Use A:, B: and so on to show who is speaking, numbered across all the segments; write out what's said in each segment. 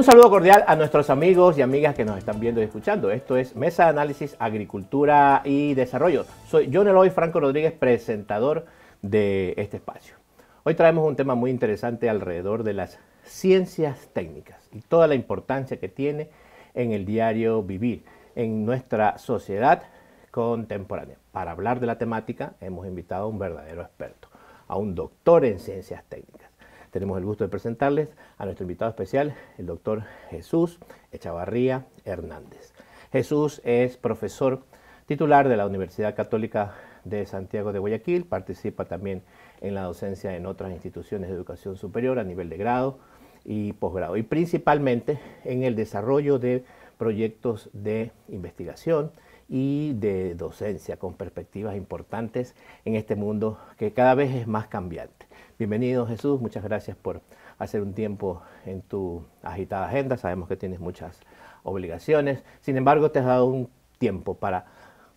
A: Un saludo cordial a nuestros amigos y amigas que nos están viendo y escuchando. Esto es Mesa de Análisis Agricultura y Desarrollo. Soy John Eloy Franco Rodríguez, presentador de este espacio. Hoy traemos un tema muy interesante alrededor de las ciencias técnicas y toda la importancia que tiene en el diario vivir, en nuestra sociedad contemporánea. Para hablar de la temática hemos invitado a un verdadero experto, a un doctor en ciencias técnicas. Tenemos el gusto de presentarles a nuestro invitado especial, el doctor Jesús Echavarría Hernández. Jesús es profesor titular de la Universidad Católica de Santiago de Guayaquil, participa también en la docencia en otras instituciones de educación superior a nivel de grado y posgrado, y principalmente en el desarrollo de proyectos de investigación y de docencia con perspectivas importantes en este mundo que cada vez es más cambiante. Bienvenido Jesús, muchas gracias por hacer un tiempo en tu agitada agenda, sabemos que tienes muchas obligaciones, sin embargo te has dado un tiempo para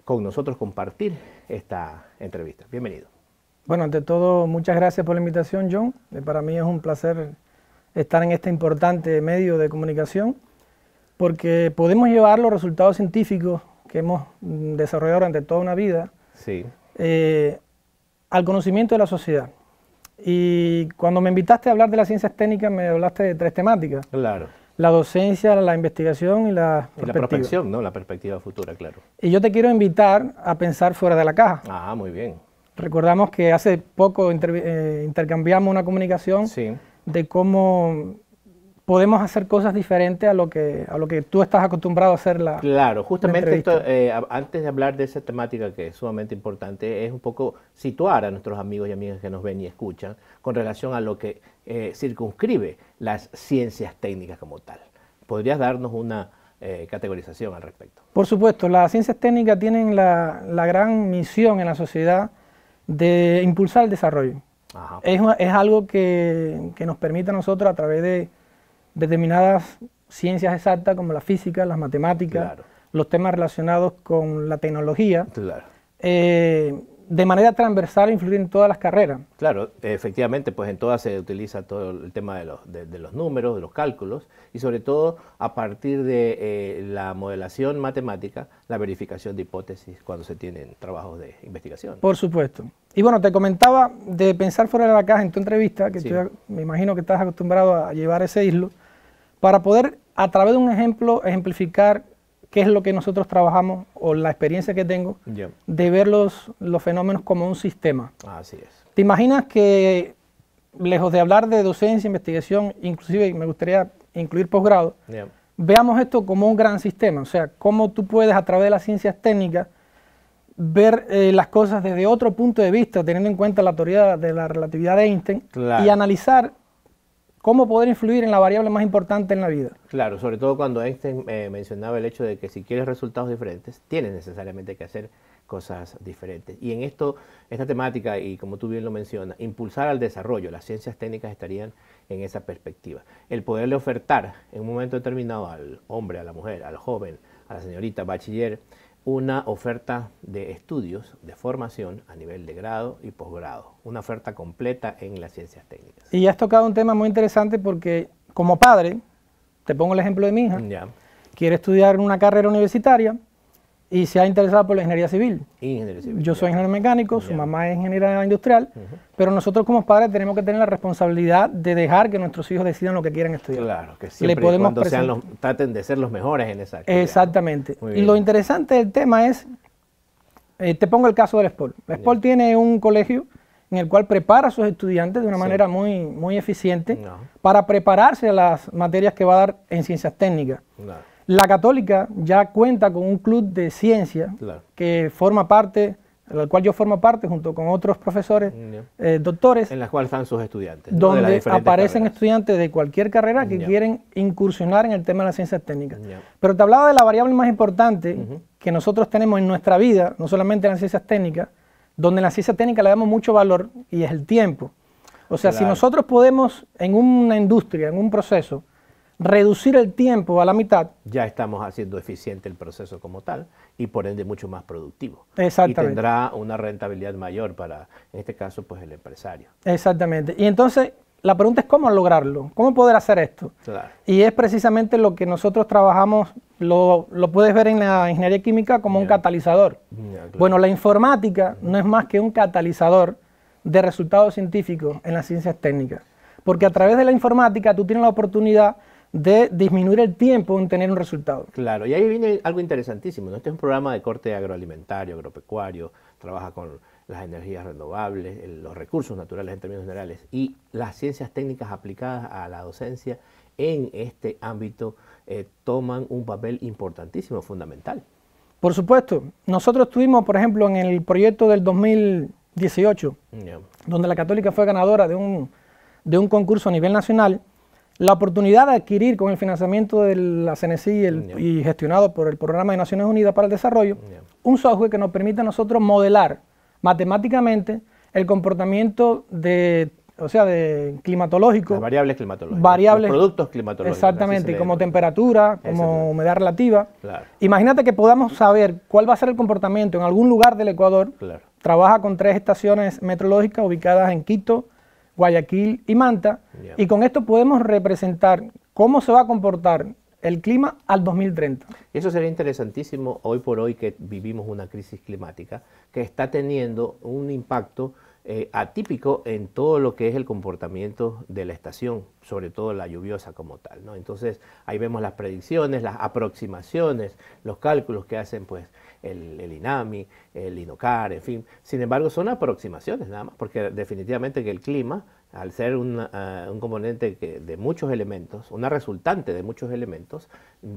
A: con nosotros compartir esta entrevista. Bienvenido.
B: Bueno, ante todo, muchas gracias por la invitación, John. Eh, para mí es un placer estar en este importante medio de comunicación porque podemos llevar los resultados científicos que hemos desarrollado durante toda una vida sí. Eh, al conocimiento de la sociedad. Y cuando me invitaste a hablar de las ciencias técnicas, me hablaste de tres temáticas. Claro. La docencia, la investigación y la y la prospección,
A: ¿no? La perspectiva futura, claro.
B: Y yo te quiero invitar a pensar fuera de la caja. Ah, muy bien. Recordamos que hace poco eh, intercambiamos una comunicación de cómo podemos hacer cosas diferentes a lo que, a lo que tú estás acostumbrado a hacer la Claro, justamente
A: eh, antes de hablar de esa temática que es sumamente importante, es un poco situar a nuestros amigos y amigas que nos ven y escuchan con relación a lo que eh, circunscribe las ciencias técnicas como tal. ¿Podrías darnos una eh, categorización al respecto?
B: Por supuesto, las ciencias técnicas tienen la, gran misión en la sociedad de impulsar el desarrollo. Es, algo que, que nos permite a nosotros a través de determinadas ciencias exactas como la física, las matemáticas, los temas relacionados con la tecnología, eh, de manera transversal influyen en todas las carreras.
A: Claro, efectivamente, pues en todas se utiliza todo el tema de los, números, de los cálculos, y sobre todo a partir de eh, la modelación matemática, la verificación de hipótesis cuando se tienen trabajos de investigación. Por
B: supuesto. Y bueno, te comentaba de pensar fuera de la caja en tu entrevista, que me imagino que estás acostumbrado a llevar ese islo para poder a través de un ejemplo ejemplificar qué es lo que nosotros trabajamos o la experiencia que tengo
A: de
B: ver los, fenómenos como un sistema. Así es. ¿Te imaginas que, lejos de hablar de docencia, investigación, inclusive me gustaría incluir posgrado, veamos esto como un gran sistema? O sea, cómo tú puedes a través de las ciencias técnicas ver eh, las cosas desde otro punto de vista, teniendo en cuenta la teoría de la relatividad de Einstein, y analizar cómo poder influir en la variable más importante en la vida.
A: Claro, sobre todo cuando Einstein eh, mencionaba el hecho de que si quieres resultados diferentes, tienes necesariamente que hacer cosas diferentes. Y en esto, esta temática, y como tú bien lo mencionas, impulsar al desarrollo, las ciencias técnicas estarían en esa perspectiva. El poderle ofertar en un momento determinado al hombre, a la mujer, al joven, a la señorita, bachiller, una oferta de estudios, de formación a nivel de grado y posgrado, una oferta completa en las ciencias técnicas.
B: Y has tocado un tema muy interesante porque como padre, te pongo el ejemplo de mi hija, quiere estudiar una carrera universitaria, y se ha interesado por la ingeniería civil. Yo soy ingeniero mecánico, su mamá es ingeniera industrial, pero nosotros como padres tenemos que tener la responsabilidad de dejar que nuestros hijos decidan lo que quieran estudiar. Claro, que siempre Le cuando sean los,
A: traten de ser los mejores en esa actividad.
B: Exactamente. Y lo interesante del tema es, eh, te pongo el caso del Sport. El tiene un colegio en el cual prepara a sus estudiantes de una manera muy, muy eficiente para prepararse a las materias que va a dar en ciencias técnicas. Claro. La Católica ya cuenta con un club de ciencia que forma parte, al cual yo formo parte junto con otros profesores, mm, eh, doctores. En las
A: cuales están sus estudiantes. Donde aparecen
B: estudiantes de cualquier carrera que quieren incursionar en el tema de las ciencias técnicas. Pero te hablaba de la variable más importante que nosotros tenemos en nuestra vida, no solamente en las ciencias técnicas, donde en la ciencia técnica le damos mucho valor y es el tiempo.
A: O sea, si nosotros podemos en una industria, en un proceso, reducir el tiempo a la mitad. Ya estamos haciendo eficiente el proceso como tal y por ende mucho más productivo. Y tendrá una rentabilidad mayor para, en este caso, pues el empresario.
B: Exactamente. Y entonces la pregunta es cómo lograrlo, cómo poder hacer esto. Claro. Y es precisamente lo que nosotros trabajamos, lo, puedes ver en la ingeniería química como un catalizador. Bueno, la informática no es más que un catalizador de resultados científicos en las ciencias técnicas. Porque a través de la informática tú tienes la oportunidad de disminuir
A: el tiempo en tener un resultado. Claro, y ahí viene algo interesantísimo. Este es un programa de corte agroalimentario, agropecuario, trabaja con las energías renovables, los recursos naturales en términos generales y las ciencias técnicas aplicadas a la docencia en este ámbito eh, toman un papel importantísimo, fundamental.
B: Por supuesto, nosotros tuvimos, por ejemplo, en el proyecto del 2018, donde la Católica fue ganadora de de un concurso a nivel nacional, la oportunidad de adquirir con el financiamiento de la CNC y, gestionado por el Programa de Naciones Unidas para el Desarrollo, un software que nos permite a nosotros modelar matemáticamente el comportamiento de o sea, de climatológico. variables climatológicas. Variables. productos climatológicos. Exactamente, como temperatura, como humedad relativa. Imagínate que podamos saber cuál va a ser el comportamiento en algún lugar del Ecuador. Trabaja con tres estaciones meteorológicas ubicadas en Quito, Guayaquil y Manta. Y con esto podemos representar cómo se va a comportar
A: el clima al 2030. Eso sería interesantísimo hoy por hoy que vivimos una crisis climática que está teniendo un impacto eh, atípico en todo lo que es el comportamiento de la estación, sobre todo la lluviosa como tal. Entonces ahí vemos las predicciones, las aproximaciones, los cálculos que hacen pues el, INAMI, el INOCAR, en fin. Sin embargo, son aproximaciones nada más, porque definitivamente que el clima, al ser un ah, componente de muchos elementos, una resultante de muchos elementos,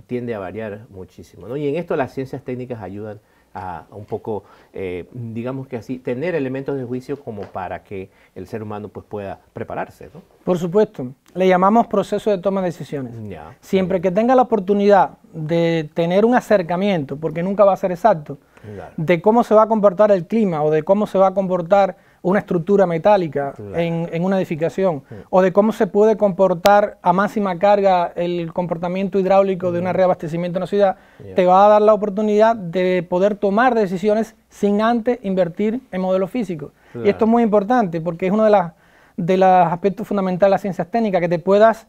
A: tiende a variar muchísimo. Y en esto las ciencias técnicas ayudan a, un poco, eh, digamos que así, tener elementos de juicio como para que el ser humano pues, pueda prepararse.
B: Por supuesto, le llamamos proceso de toma de decisiones. Siempre que tenga la oportunidad de tener un acercamiento, porque nunca va a ser exacto, de cómo se va a comportar el clima o de cómo se va a comportar una estructura metálica en, una edificación, o de cómo se puede comportar a máxima carga el comportamiento hidráulico de un mm. reabastecimiento en una ciudad, te va a dar la oportunidad de poder tomar decisiones sin antes invertir en modelos físicos. Y esto es muy importante porque es uno de, las, de los aspectos fundamentales de las ciencias técnicas, que te puedas,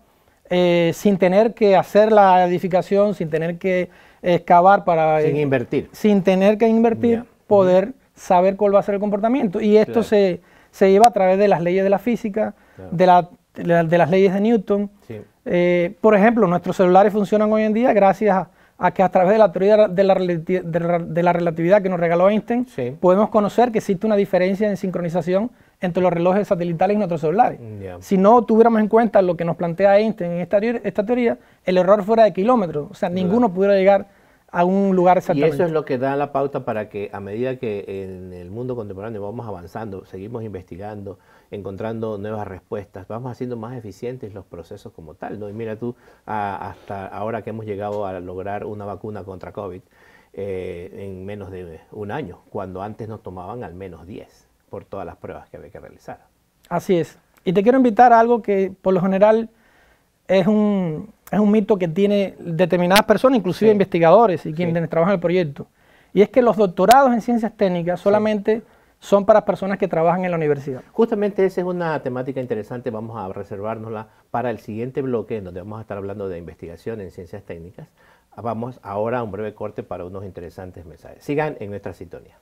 B: eh, sin tener que hacer la edificación, sin tener que eh, excavar para... Sin eh, invertir. Sin tener que invertir, poder saber cuál va a ser el comportamiento. Y esto se, lleva a través de las leyes de la física, de, de, las leyes de Newton. Eh, por ejemplo, nuestros celulares funcionan hoy en día gracias a, que a través de la teoría de la, de la relatividad que nos regaló Einstein, podemos conocer que existe una diferencia en sincronización entre los relojes satelitales y nuestros celulares. Si no tuviéramos en cuenta lo que nos plantea Einstein en esta, esta teoría, el error fuera de kilómetros. O sea, ninguno pudiera llegar a un lugar Y eso es
A: lo que da la pauta para que a medida que en el mundo contemporáneo vamos avanzando, seguimos investigando, encontrando nuevas respuestas, vamos haciendo más eficientes los procesos como tal. ¿no? Y mira tú, hasta ahora que hemos llegado a lograr una vacuna contra COVID eh, en menos de un año, cuando antes nos tomaban al menos 10 por todas las pruebas que había que realizar.
B: Así es. Y te quiero invitar a algo que por lo general es un, es un mito que tiene determinadas personas, inclusive investigadores y quienes trabajan el proyecto. Y es que los doctorados en
A: ciencias técnicas solamente son para personas que trabajan en la universidad. Justamente esa es una temática interesante, vamos a reservárnosla para el siguiente bloque, en donde vamos a estar hablando de investigación en ciencias técnicas. Vamos ahora a un breve corte para unos interesantes mensajes. Sigan en nuestra sintonía.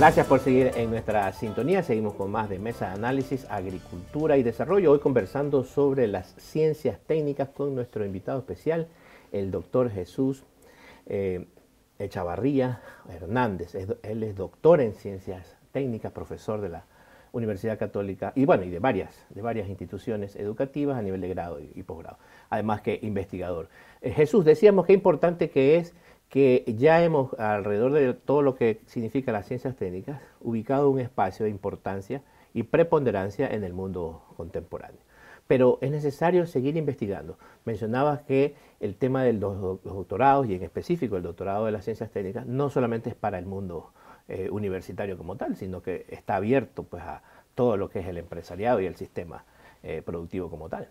A: Gracias por seguir en nuestra sintonía. Seguimos con más de Mesa de Análisis, Agricultura y Desarrollo. Hoy conversando sobre las ciencias técnicas con nuestro invitado especial, el doctor Jesús eh, Echavarría Hernández. él es doctor en ciencias técnicas, profesor de la Universidad Católica y bueno, y de varias, de varias instituciones educativas a nivel de grado y, posgrado, además que investigador. Eh, Jesús, decíamos qué importante que es que ya hemos, alrededor de todo lo que significa las ciencias técnicas, ubicado un espacio de importancia y preponderancia en el mundo contemporáneo. Pero es necesario seguir investigando. Mencionaba que el tema de los, doctorados, y en específico el doctorado de las ciencias técnicas, no solamente es para el mundo eh, universitario como tal, sino que está abierto pues, a todo lo que es el empresariado y el sistema eh, productivo como tal.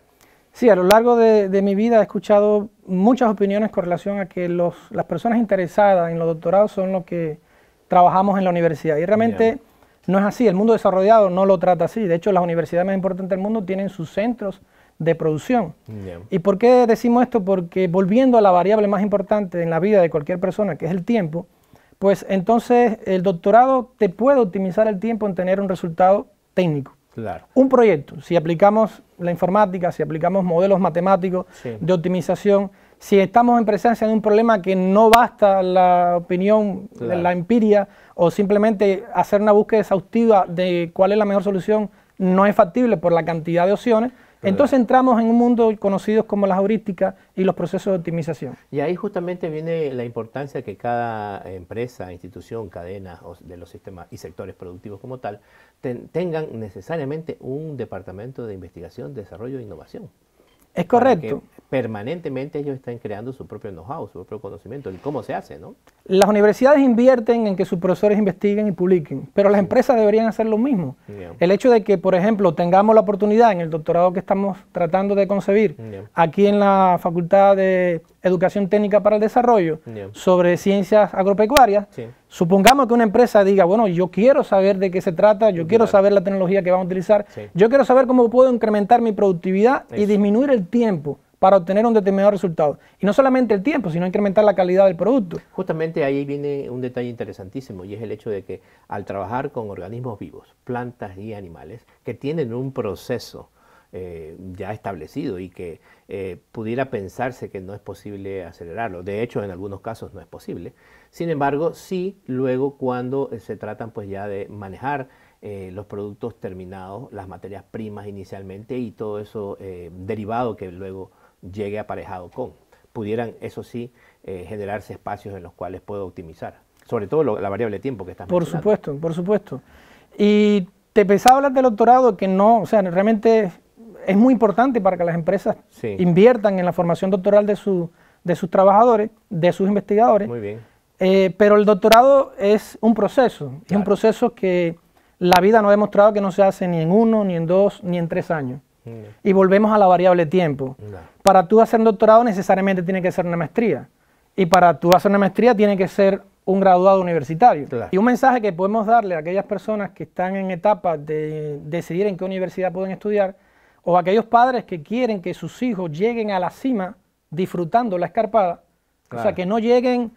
B: Sí, a lo largo de, mi vida he escuchado muchas opiniones con relación a que las personas interesadas en los doctorados son los que trabajamos en la universidad. Y realmente no es así, el mundo desarrollado no lo trata así. De hecho, las universidades más importantes del mundo tienen sus centros de producción. ¿Y por qué decimos esto? Porque volviendo a la variable más importante en la vida de cualquier persona, que es el tiempo, pues entonces el doctorado te puede optimizar el tiempo en tener un resultado técnico. Un proyecto, si aplicamos la informática, si aplicamos modelos matemáticos de optimización, si estamos en presencia de un problema que no basta la opinión, la empiria, o simplemente hacer una búsqueda exhaustiva de cuál es la mejor solución, no es factible por la cantidad de opciones, entonces entramos en un mundo conocido como las heurísticas y los procesos de optimización.
A: Y ahí justamente viene la importancia que cada empresa, institución, cadena de los sistemas y sectores productivos como tal, tengan necesariamente un departamento de investigación, desarrollo e innovación. Es correcto. Permanentemente ellos están creando su propio know-how, su propio conocimiento, y cómo se hace,
B: Las universidades invierten en que sus profesores investiguen y publiquen, pero las empresas deberían hacer lo mismo. El hecho de que, por ejemplo, tengamos la oportunidad en el doctorado que estamos tratando de concebir aquí en la Facultad de educación técnica para el desarrollo, sobre ciencias agropecuarias, supongamos que una empresa diga, bueno, yo quiero saber de qué se trata, yo quiero saber la tecnología que van a utilizar, yo quiero saber cómo puedo incrementar mi productividad y disminuir el tiempo para obtener
A: un determinado resultado. Y no solamente el tiempo, sino incrementar la calidad del producto. Justamente ahí viene un detalle interesantísimo y es el hecho de que al trabajar con organismos vivos, plantas y animales, que tienen un proceso eh, ya establecido y que eh, pudiera pensarse que no es posible acelerarlo. De hecho, en algunos casos no es posible. Sin embargo, sí, luego cuando eh, se tratan pues ya de manejar los productos terminados, las materias primas inicialmente y todo eso derivado que luego llegue aparejado con. Pudieran, eso sí, generarse espacios en los cuales puedo optimizar. Sobre todo la variable tiempo que estás Por supuesto,
B: por supuesto. Y te pensaba hablar del doctorado que no, o sea, realmente es muy importante para que las empresas inviertan en la formación doctoral de, su, de sus trabajadores, de sus investigadores. Muy bien. Eh, pero el doctorado es un proceso, es un proceso que la vida nos ha demostrado que no se hace ni en uno, ni en dos, ni en tres años. Y volvemos a la variable tiempo. Para tú hacer un doctorado necesariamente tiene que ser una maestría. Y para tú hacer una maestría tiene que ser un graduado universitario. Y un mensaje que podemos darle a aquellas personas que están en etapa de decidir en qué universidad pueden estudiar o aquellos padres que quieren que sus hijos lleguen a la cima disfrutando la escarpada, o sea, que no lleguen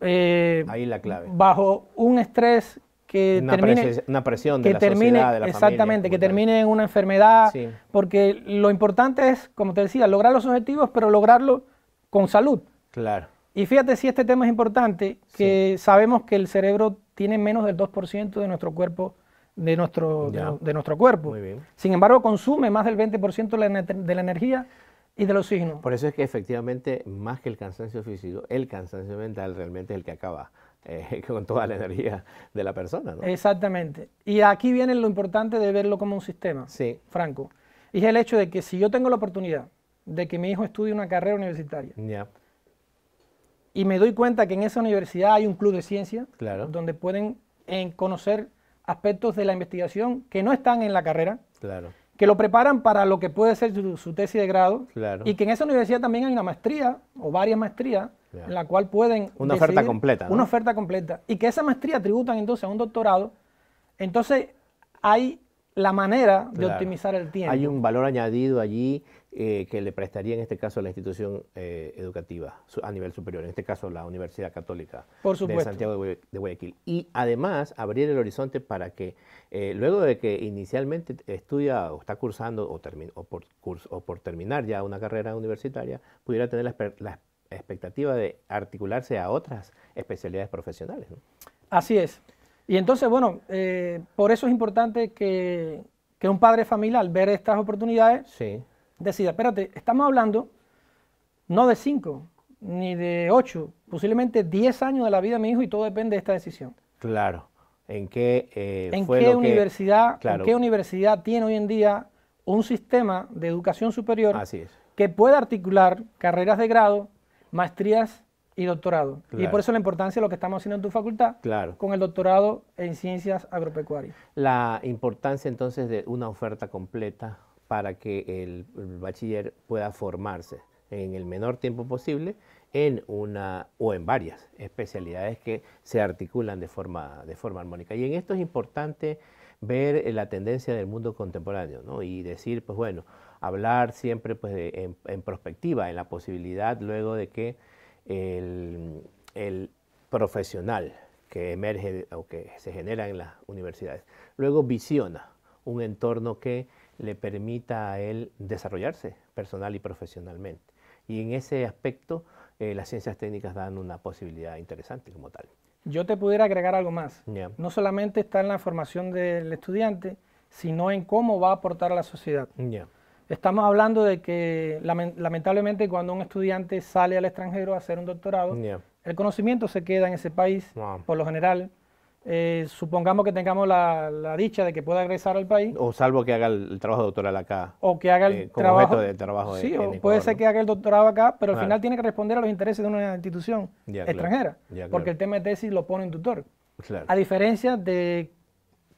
B: eh, Ahí la clave. bajo un estrés que termine una
A: presión de la exactamente,
B: que termine en una enfermedad, porque lo importante es, como te decía, lograr los objetivos, pero lograrlo con salud. Claro. Y fíjate si este tema es importante, que sabemos que el cerebro tiene menos del 2% de nuestro cuerpo de nuestro, de, nuestro cuerpo. Sin embargo, consume más del 20% de la energía y del oxígeno.
A: Por eso es que efectivamente, más que el cansancio físico, el cansancio mental realmente es el que acaba eh, con toda la energía de la persona.
B: Exactamente. Y aquí viene lo importante de verlo como un sistema, sí. Franco. Y es el hecho de que si yo tengo la oportunidad de que mi hijo estudie una carrera universitaria y me doy cuenta que en esa universidad hay un club de ciencia donde pueden eh, conocer aspectos de la investigación que no están en la carrera, claro. que lo preparan para lo que puede ser su, tesis de grado, claro. y que en esa universidad también hay una maestría o varias maestrías en la cual pueden... Una oferta completa. Una oferta completa. Y que esa maestría tributan entonces a un doctorado, entonces hay la manera de optimizar el tiempo. Hay
A: un valor añadido allí eh, que le prestaría en este caso a la institución eh, educativa a nivel superior, en este caso la Universidad Católica de Santiago de, Guayaquil. Y además abrir el horizonte para que eh, luego de que inicialmente estudia o está cursando o, por, o por terminar ya una carrera universitaria, pudiera tener la, expectativa de articularse a otras especialidades profesionales.
B: Así es. Y entonces, bueno, por eso es importante que, un padre familiar, al ver estas oportunidades, sí decida, espérate, estamos hablando no de 5, ni de 8, posiblemente diez años de la vida de mi hijo y todo depende de esta decisión.
A: Claro. ¿En qué, eh, universidad, ¿en qué
B: universidad tiene hoy en día un sistema de educación superior que pueda articular carreras de grado, maestrías y doctorado. Y por eso la importancia de lo que estamos haciendo en tu facultad con el doctorado en ciencias agropecuarias.
A: La importancia entonces de una oferta completa, para que el, bachiller pueda formarse en el menor tiempo posible en una o en varias especialidades que se articulan de forma, de forma armónica. Y en esto es importante ver la tendencia del mundo contemporáneo y decir, pues bueno, hablar siempre pues, en, perspectiva, en la posibilidad luego de que el, el, profesional que emerge o que se genera en las universidades luego visiona un entorno que le permita a él desarrollarse personal y profesionalmente. Y en ese aspecto eh, las ciencias técnicas dan una posibilidad interesante como tal.
B: Yo te pudiera agregar algo más. No solamente está en la formación del estudiante, sino en cómo va a aportar a la sociedad. Estamos hablando de que lamentablemente cuando un estudiante sale al extranjero a hacer un doctorado, el conocimiento se queda en ese país por lo general eh, supongamos que tengamos la, dicha de que pueda regresar al país. O
A: salvo que haga el, trabajo doctoral acá.
B: O que haga el eh, trabajo. De trabajo sí, o puede ser que haga el doctorado acá, pero al final tiene que responder a los intereses de una institución extranjera. porque el tema de tesis lo pone un tutor. A diferencia de,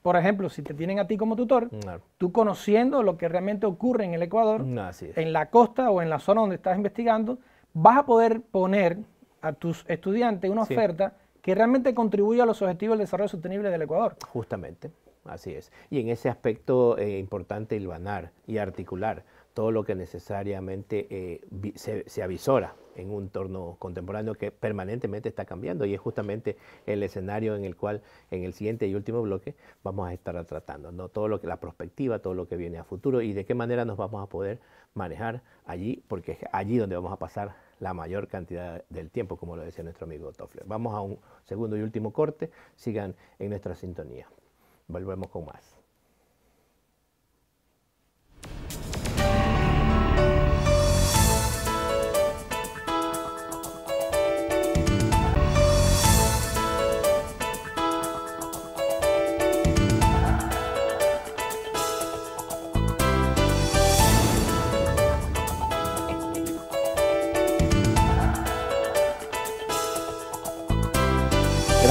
B: por ejemplo, si te tienen a ti como tutor, tú conociendo lo que realmente ocurre en el Ecuador, en la costa o en la zona donde estás investigando, vas a poder poner a tus estudiantes una oferta que realmente contribuye a los objetivos del desarrollo sostenible del Ecuador.
A: Justamente, así es. Y en ese aspecto eh, importante hilvanar y articular todo lo que necesariamente eh, se, se avisora en un entorno contemporáneo que permanentemente está cambiando y es justamente el escenario en el cual en el siguiente y último bloque vamos a estar tratando, ¿no? todo lo que la perspectiva, todo lo que viene a futuro y de qué manera nos vamos a poder manejar allí, porque es allí donde vamos a pasar la mayor cantidad del tiempo, como lo decía nuestro amigo Toffler. Vamos a un segundo y último corte, sigan en nuestra sintonía. Volvemos con más.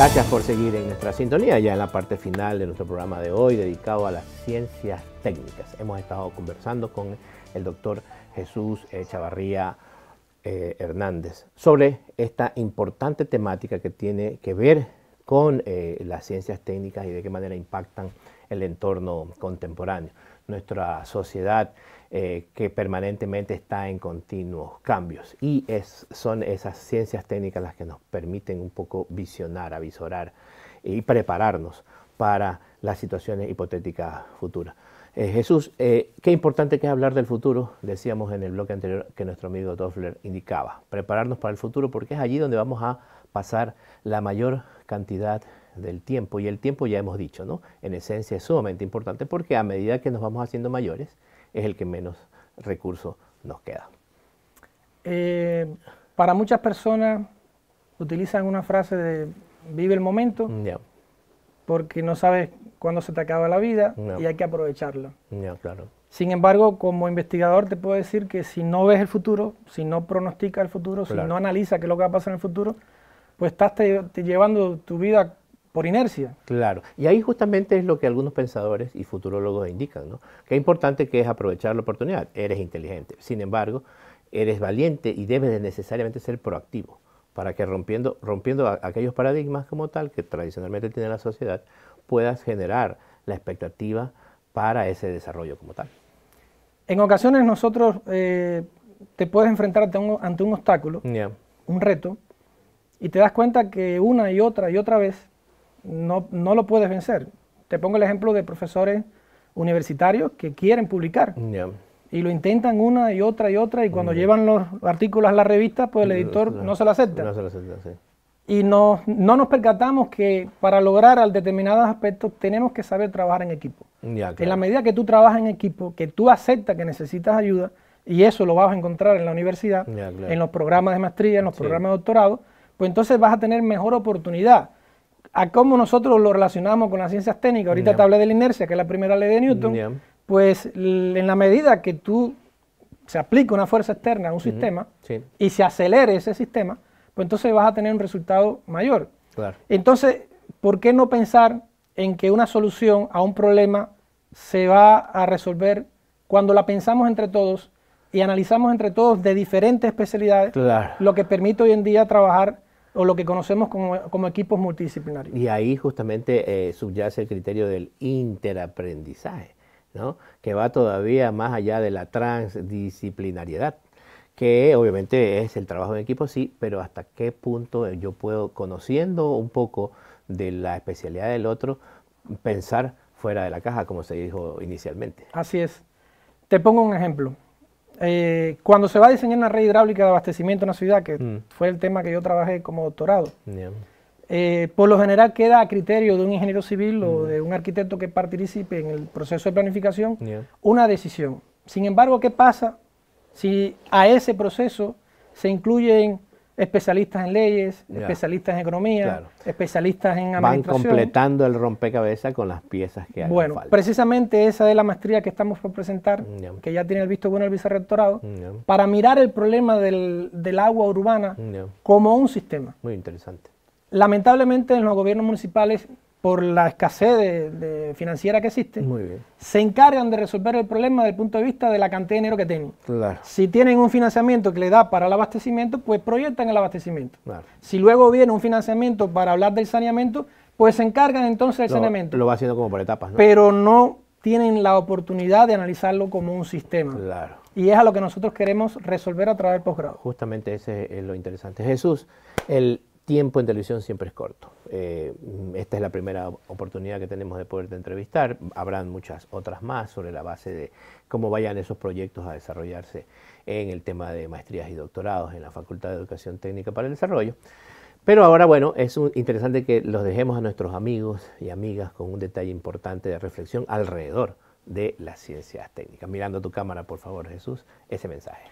A: Gracias por seguir en nuestra sintonía, ya en la parte final de nuestro programa de hoy dedicado a las ciencias técnicas. Hemos estado conversando con el doctor Jesús Chavarría eh, Hernández sobre esta importante temática que tiene que ver con eh, las ciencias técnicas y de qué manera impactan el entorno contemporáneo nuestra sociedad eh, que permanentemente está en continuos cambios. Y son esas ciencias técnicas las que nos permiten un poco visionar, avisorar y prepararnos para las situaciones hipotéticas futuras. Eh, Jesús, eh, qué importante que es hablar del futuro, decíamos en el bloque anterior que nuestro amigo Doffler indicaba, prepararnos para el futuro porque es allí donde vamos a pasar la mayor cantidad del tiempo, y el tiempo ya hemos dicho, ¿no? En esencia es sumamente importante porque a medida que nos vamos haciendo mayores, es el que menos recursos nos queda.
B: Eh, para muchas personas utilizan una frase de vive el momento mm, porque no sabes cuándo se te acaba la vida y hay que aprovecharlo claro. Sin embargo, como investigador te puedo decir que si no ves el futuro, si no pronosticas el futuro, si no analiza qué es lo que va a pasar en el futuro, pues estás llevando tu
A: vida por inercia. Claro, y ahí justamente es lo que algunos pensadores y futurólogos indican, ¿no? que es importante que es aprovechar la oportunidad, eres inteligente, sin embargo, eres valiente y debes necesariamente ser proactivo para que rompiendo, rompiendo aquellos paradigmas como tal que tradicionalmente tiene la sociedad, puedas generar la expectativa para ese desarrollo como tal.
B: En ocasiones nosotros eh, te puedes enfrentar ante un, obstáculo, un reto, y te das cuenta que una y otra y otra vez no, no lo puedes vencer. Te pongo el ejemplo de profesores universitarios que quieren publicar. Y lo intentan una y otra y otra, y cuando llevan los artículos a la revista, pues el editor no, se lo acepta. Y no, no nos percatamos que para lograr determinados aspectos tenemos que saber trabajar en equipo. En la medida que tú trabajas en equipo, que tú aceptas que necesitas ayuda, y eso lo vas a encontrar en la universidad, en los programas de maestría, en los programas de doctorado, pues entonces vas a tener mejor oportunidad a cómo nosotros lo relacionamos con las ciencias técnicas, ahorita te hablé de la inercia, que es la primera ley de Newton, pues en la medida que tú se aplica una fuerza externa a un sistema y se acelere ese sistema, pues entonces vas a tener un resultado mayor. Entonces, ¿por qué no pensar en que una solución a un problema se va a resolver cuando la pensamos entre todos y analizamos entre todos de diferentes especialidades, lo que permite hoy en día trabajar o lo que conocemos como, equipos multidisciplinarios.
A: Y ahí justamente eh, subyace el criterio del interaprendizaje, ¿no? que va todavía más allá de la transdisciplinariedad, que obviamente es el trabajo en equipo, sí, pero hasta qué punto yo puedo, conociendo un poco de la especialidad del otro, pensar fuera de la caja, como se dijo inicialmente.
B: Así es. Te pongo un ejemplo. Eh, cuando se va a diseñar una red hidráulica de abastecimiento en una ciudad, que mm. fue el tema que yo trabajé como doctorado, eh, por lo general queda a criterio de un ingeniero civil o mm. de un arquitecto que participe en el proceso de planificación una decisión. Sin embargo, ¿qué pasa si a ese proceso se incluyen especialistas en leyes, especialistas en economía, especialistas en administración. Van completando
A: el rompecabezas con las piezas que hay. Bueno,
B: precisamente esa es la maestría que estamos por presentar, que ya tiene el visto bueno el vicerrectorado, para mirar el problema del, del agua urbana como un sistema.
A: Muy interesante.
B: Lamentablemente en los gobiernos municipales por la escasez de, financiera que existe, se encargan de resolver el problema desde el punto de vista de la cantidad de dinero que tienen. Si tienen un financiamiento que le da para el abastecimiento, pues proyectan el abastecimiento. Si luego viene un financiamiento para hablar del saneamiento, pues se encargan entonces del saneamiento. Lo
A: va haciendo como por etapas, ¿no? Pero
B: no tienen la oportunidad de
A: analizarlo como un sistema. Claro. Y es a lo que nosotros queremos resolver a través del posgrado. Justamente ese es lo interesante. Jesús, el, tiempo en televisión siempre es corto. Eh, esta es la primera oportunidad que tenemos de poderte entrevistar. Habrán muchas otras más sobre la base de cómo vayan esos proyectos a desarrollarse en el tema de maestrías y doctorados en la Facultad de Educación Técnica para el Desarrollo. Pero ahora, bueno, es interesante que los dejemos a nuestros amigos y amigas con un detalle importante de reflexión alrededor de las ciencias técnicas. Mirando tu cámara, por favor, Jesús, ese mensaje.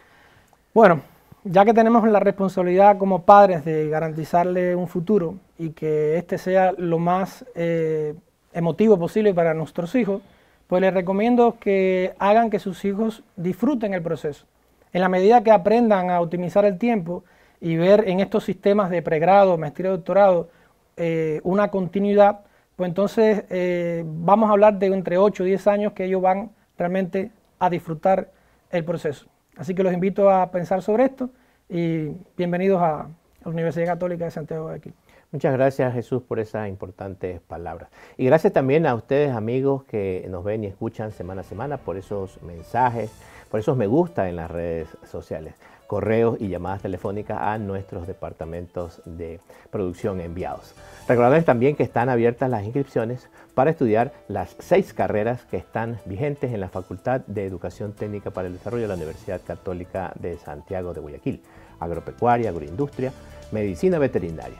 A: Bueno, ya
B: que tenemos la responsabilidad como padres de garantizarle un futuro y que este sea lo más eh, emotivo posible para nuestros hijos, pues les recomiendo que hagan que sus hijos disfruten el proceso. En la medida que aprendan a optimizar el tiempo y ver en estos sistemas de pregrado, maestría, doctorado, eh, una continuidad, pues entonces eh, vamos a hablar de entre 8 y 10 años que ellos van realmente a disfrutar el proceso. Así que los invito a pensar sobre esto y bienvenidos a, la Universidad Católica de Santiago de aquí.
A: Muchas gracias Jesús por esas importantes palabras. Y gracias también a ustedes amigos que nos ven y escuchan semana a semana por esos mensajes, por esos me gusta en las redes sociales correos y llamadas telefónicas a nuestros departamentos de producción enviados. Recordarles también que están abiertas las inscripciones para estudiar las seis carreras que están vigentes en la Facultad de Educación Técnica para el Desarrollo de la Universidad Católica de Santiago de Guayaquil. Agropecuaria, agroindustria, medicina veterinaria,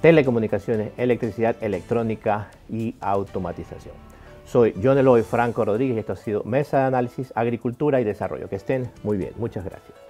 A: telecomunicaciones, electricidad electrónica y automatización. Soy John Eloy Franco Rodríguez y esto ha sido Mesa de Análisis, Agricultura y Desarrollo. Que estén muy bien. Muchas gracias.